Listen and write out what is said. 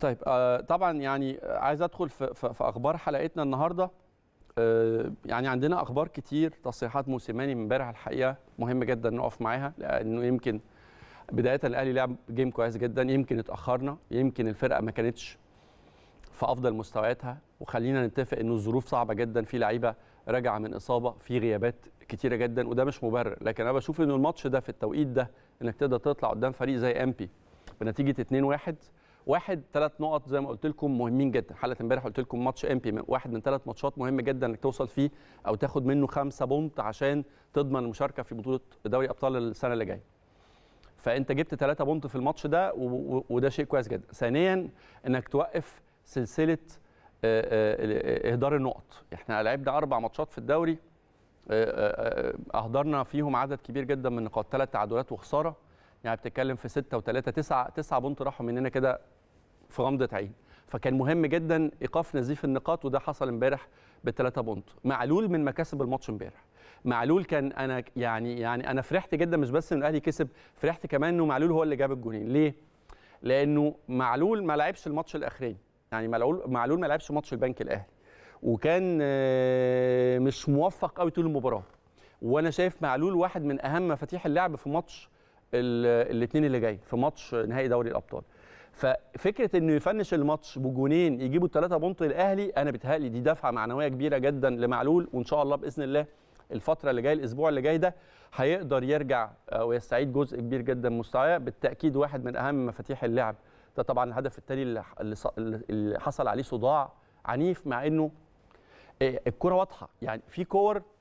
طيب آه، طبعا يعني آه، عايز ادخل في, اخبار حلقتنا النهارده آه، يعني عندنا اخبار كتير تصريحات موسيماني من امبارح الحقيقه مهم جدا نقف معاها لانه يمكن بدايه الاهلي لعب جيم كويس جدا يمكن اتاخرنا يمكن الفرقه ما كانتش في افضل مستوياتها وخلينا نتفق انه الظروف صعبه جدا في لعيبه راجعه من اصابه في غيابات كتيره جدا وده مش مبرر لكن انا بشوف انه الماتش ده في التوقيت ده انك تقدر تطلع قدام فريق زي امبي بنتيجه 2-1 واحد ثلاث نقط زي ما قلت لكم مهمين جدا حلقه امبارح قلت لكم ماتش بي واحد من ثلاث ماتشات مهم جدا انك توصل فيه او تاخد منه خمسة بونت عشان تضمن المشاركه في بطوله دوري ابطال السنه اللي جايه فانت جبت ثلاثة بونت في الماتش ده وده شيء كويس جدا ثانيا انك توقف سلسله آه، آه، اهدار النقط احنا لعبنا اربع ماتشات في الدوري آه، اهدرنا فيهم عدد كبير جدا من النقاط ثلاث تعادلات وخساره يعني بتتكلم في 6 و3 9 9 بونت راحوا مننا كده في غمضه عين فكان مهم جدا ايقاف نزيف النقاط وده حصل امبارح بالثلاثه بونت معلول من مكاسب الماتش امبارح معلول كان انا يعني يعني انا فرحت جدا مش بس ان الاهلي كسب فرحت كمان انه معلول هو اللي جاب الجونين ليه لانه معلول ما لعبش الماتش الاخرين يعني معلول معلول ما لعبش ماتش البنك الاهلي وكان آه، مش موفق قوي طول المباراه وانا شايف معلول واحد من اهم مفاتيح اللعب في ماتش الاثنين اللي جاي في ماتش نهائي دوري الابطال ففكره انه يفنش الماتش بجونين يجيبوا الثلاثه بونط الاهلي انا بتهيألي دي دفعه معنويه كبيره جدا لمعلول وان شاء الله باذن الله الفتره اللي جايه الاسبوع اللي جاي ده هيقدر يرجع آه، ويستعيد جزء كبير جدا من مستواه بالتاكيد واحد من اهم مفاتيح اللعب ده طبعا الهدف الثاني اللي حصل عليه صداع عنيف مع انه آه، الكره واضحه يعني في كور